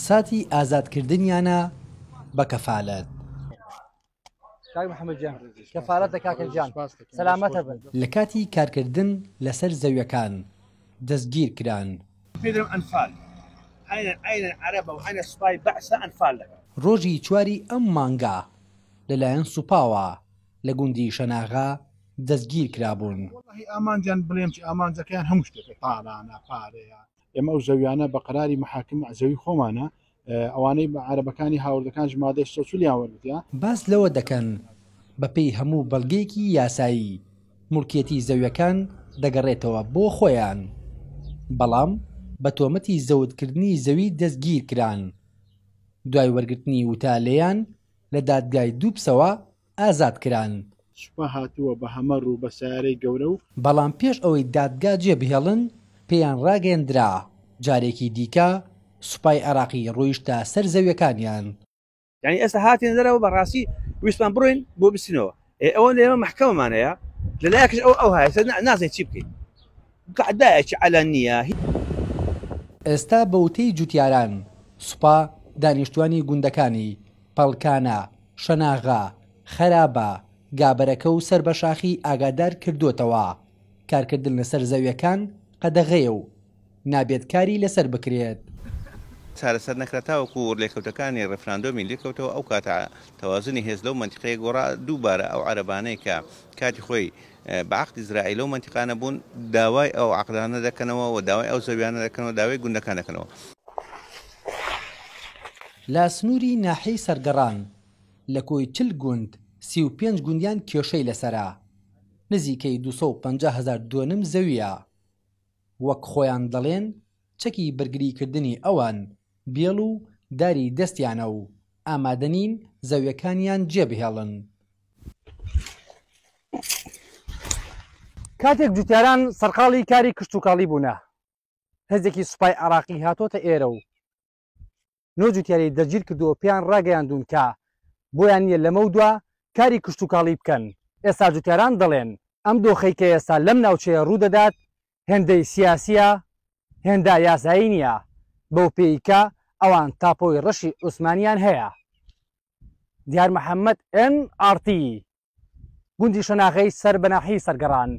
ساتی ئازادکردنیانە بە کەفاالەت لە کاتی کارکردن لەسەر زەویەکان دەستگیر کران ڕۆژی چواری ئەم مانگا لەلایەن سوپاوە لە گوندی شەناغا دەستگیر کرابوون ئامانجان بڵێم ئامانجەکەیان هەموو شتێک پارانە پارەیە ئێمە ئەو زەویانە بە قراری محاکم زەوی خۆمانە ئەوانەی بە عربەکانی هاوردەکان ژمادە سۆچولیانوەرگیا باس لەوە دەکەن بەپی هەموو بەڵگەیەکی یاسایی ملکەتی زەویەکان دەگەڕێتەوە بۆ خۆیان بەڵام بە تۆمەتی زەوتکردنی زەوی دەستگیر کران دوای وەرگرتنی وتالەیان لە دادگای دووپسەوە ئازاد کران سوپە هاتووە بە هەمە ڕوو بە سیارەی گەورە و بەڵام پێش ئەوەی دادگا جێبهێڵن پێیان ڕاگەندرا جارێکی دیکە سوپای عراقی ڕۆیشتە سەر زەویەکانیان یعنی ئێستا هاتیێن دەرەوە بەڕاستی ویستمان بڕین بۆ بسینەوە ئەوە لێمە محکەمەمانەیە لەلایەکەش ئەو ئەو هاە نازای چی بکەین قعدایەکی علەنیە ئێستا بەوتەی جوتیاران سوپا دانیشتوانی گوندەکانی پەڵکانە شەناغا خەرابە گابەرەکە و سربەشاخی ئاگادار کردوتەوە کارکردن لەسەر زەویەکان قەدەغەیە و نابێت کاری لەسەر بکرێت چارەسەر نەکرێتاوەکو لێکەوتەکانی ڕفراندۆمی لێکەوتەوە ئەو کاتە تەوازنی هێز لەو منتیقەیە گۆڕا دووبارە ئەو عربانەی کە کاتی خۆی بەعقتی زرائیل و منتیقانە بوون داوای ئەو عقلانە دەکەنەوە و داوای ئەو زەویانە دەکەنەوە داوای گوندەکان دەکەنەوە لا سنووری ناحەی سەرگەڕان لە کۆی چل گوند سی و پێنج گوندیان کێشەی لەسرە نزیکەی 250 هزار دونم زەویە وەک خۆیان دەڵێن چەکی بەرگریکردنی ئەوان بێڵ و داری دەستیانە و ئامادەنین زەویەکانیان جێبهێڵن. کاتێک جوتیاران سەرقاڵی کاری کشتتوکڵی بوونە هەزێکی سوپای عراقی هاتۆتە ئێرە و نۆ جوتیاری دەرگیر کردووە پێیان ڕاگەیان دوون کە بۆیان نیە لەمە دووە کاری کشتتوکڵی بکەن ئێستا جوتیاران دەڵێن ئەم دۆخەی کە ئێستا لەم ناوچەیە ڕوودەدات هێندەی سیاسیە هێندا یاسایی نییە بەو پێیکە ئەوان تاپۆی ڕەشی عوسمانیان هەیە دیار محەممەد ئن ئارتی گوندی شەناغی سەر بەناحی سەرگەڕان